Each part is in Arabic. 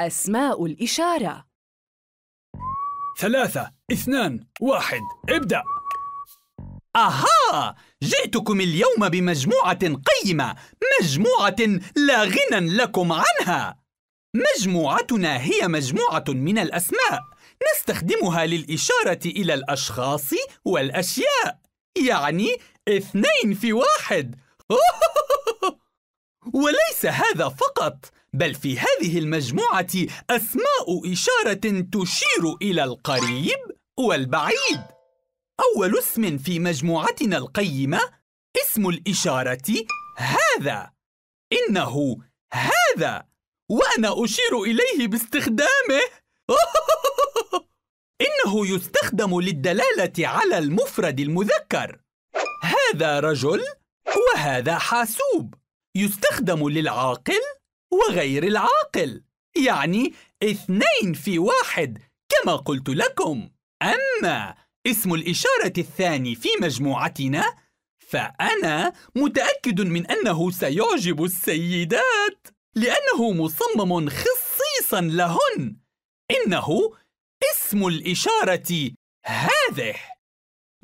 أسماء الإشارة ثلاثة اثنان واحد ابدأ أها جئتكم اليوم بمجموعة قيمة مجموعة لا غنى لكم عنها مجموعتنا هي مجموعة من الأسماء نستخدمها للإشارة إلى الأشخاص والأشياء يعني اثنين في واحد وليس هذا فقط بل في هذه المجموعة أسماء إشارة تشير إلى القريب والبعيد أول اسم في مجموعتنا القيمة اسم الإشارة هذا إنه هذا وأنا أشير إليه باستخدامه إنه يستخدم للدلالة على المفرد المذكر هذا رجل وهذا حاسوب يستخدم للعاقل وغير العاقل يعني اثنين في واحد كما قلت لكم أما اسم الإشارة الثاني في مجموعتنا فأنا متأكد من أنه سيعجب السيدات لأنه مصمم خصيصا لهن إنه اسم الإشارة هذه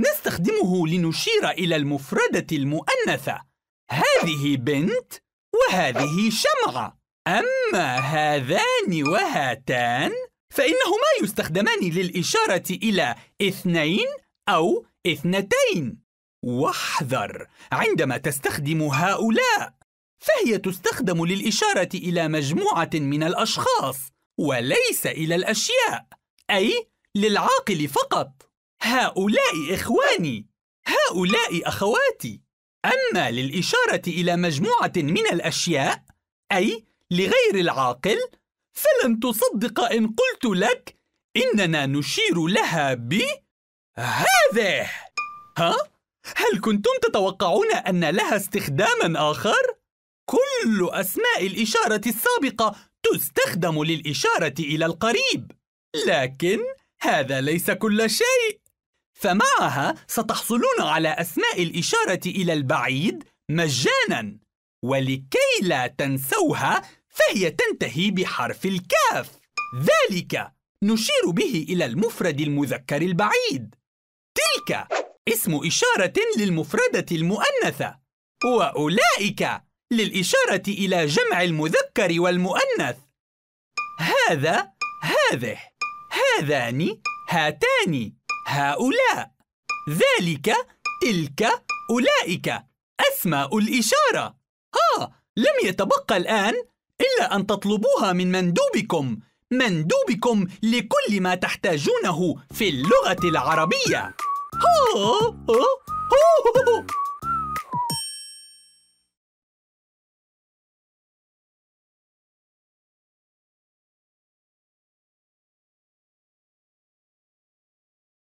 نستخدمه لنشير إلى المفردة المؤنثة هذه بنت وهذه شمعة أما هذان وهاتان فإنهما يستخدمان للإشارة إلى اثنين أو اثنتين واحذر عندما تستخدم هؤلاء فهي تستخدم للإشارة إلى مجموعة من الأشخاص وليس إلى الأشياء أي للعاقل فقط هؤلاء إخواني هؤلاء أخواتي أما للإشارة إلى مجموعة من الأشياء أي لغير العاقل فلن تصدق إن قلت لك إننا نشير لها ب هذه ها؟ هل كنتم تتوقعون أن لها استخداماً آخر؟ كل أسماء الإشارة السابقة تستخدم للإشارة إلى القريب لكن هذا ليس كل شيء فمعها ستحصلون على أسماء الإشارة إلى البعيد مجاناً ولكي لا تنسوها فهي تنتهي بحرف الكاف ذلك نشير به إلى المفرد المذكر البعيد تلك اسم إشارة للمفردة المؤنثة وأولئك للإشارة إلى جمع المذكر والمؤنث هذا هذه هذان هاتان هؤلاء ذلك تلك أولئك أسماء الإشارة ها لم يتبقى الآن إلا أن تطلبوها من مندوبكم مندوبكم لكل ما تحتاجونه في اللغة العربية